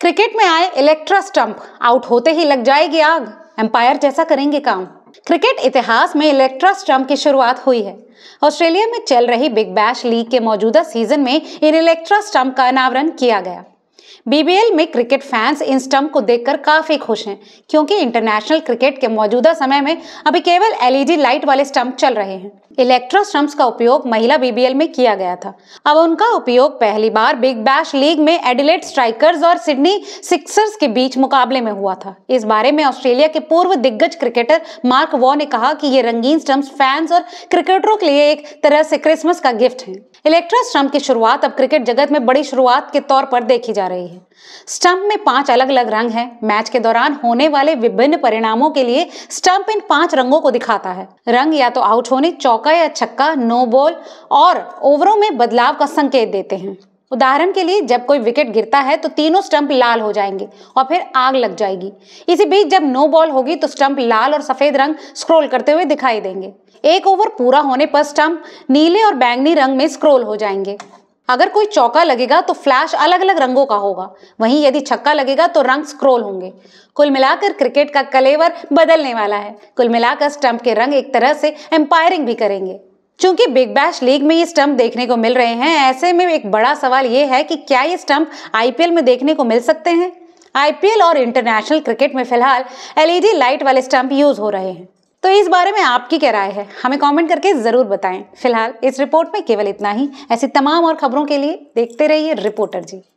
cricket में आए Electra stump out होते ही लग जाएगी आग एम्पायर जैसा करेंगे काम क्रिकेट इतिहास में इलेक्ट्रा स्टंप की शुरुआत हुई है ऑस्ट्रेलिया में चल रही बिग बैश लीग के मौजूदा सीजन में इन इलेक्ट्रा स्टंप का अनावरण किया गया बीबीएल में क्रिकेट फैंस इन स्टम्प को देखकर काफी खुश हैं क्योंकि इंटरनेशनल क्रिकेट के मौजूदा समय में अभी केवल एलईडी लाइट e वाले स्टम्प चल रहे हैं इलेक्ट्रो स्टम्प का उपयोग महिला बीबीएल में किया गया था अब उनका उपयोग पहली बार बिग बैश लीग में एडिलेट स्ट्राइकर्स और सिडनी सिक्सर्स के बीच मुकाबले में हुआ था इस बारे में ऑस्ट्रेलिया के पूर्व दिग्गज क्रिकेटर मार्क वॉ ने कहा कि ये रंगीन स्टम्प फैंस और क्रिकेटरों के लिए एक तरह से क्रिसमस का गिफ्ट है इलेक्ट्रो स्टम्प की शुरुआत अब क्रिकेट जगत में बड़ी शुरुआत के तौर पर देखी जा रही है स्टंप में पांच अलग अलग रंग हैं मैच के दौरान होने वाले विभिन्न परिणामों के लिए स्टंप इन पांच रंगों को दिखाता है रंग या तो आउट होने चौका या छक्का नो बॉल और ओवरों में बदलाव का संकेत देते हैं उदाहरण के लिए जब कोई विकेट गिरता है तो तीनों स्टंप लाल हो जाएंगे और फिर आग लग जाएगी इसी बीच जब नो बॉल होगी तो स्टंप लाल और सफेद रंग स्क्रॉल करते हुए दिखाई देंगे एक ओवर पूरा होने पर स्टंप नीले और बैंगनी रंग में स्क्रॉल हो जाएंगे अगर कोई चौका लगेगा तो फ्लैश अलग अलग रंगों का होगा वहीं यदि छक्का लगेगा तो रंग स्क्रोल होंगे कुल मिलाकर क्रिकेट का कलेवर बदलने वाला है कुल मिलाकर स्टंप के रंग एक तरह से एम्पायरिंग भी करेंगे चूंकि बिग बैश लीग में ये स्टंप देखने को मिल रहे हैं ऐसे में एक बड़ा सवाल ये है कि क्या ये स्टंप आईपीएल में देखने को मिल सकते हैं आईपीएल और इंटरनेशनल क्रिकेट में फिलहाल एलईडी लाइट वाले स्टंप यूज हो रहे हैं तो इस बारे में आपकी क्या राय है हमें कमेंट करके ज़रूर बताएं फिलहाल इस रिपोर्ट में केवल इतना ही ऐसी तमाम और खबरों के लिए देखते रहिए रिपोर्टर जी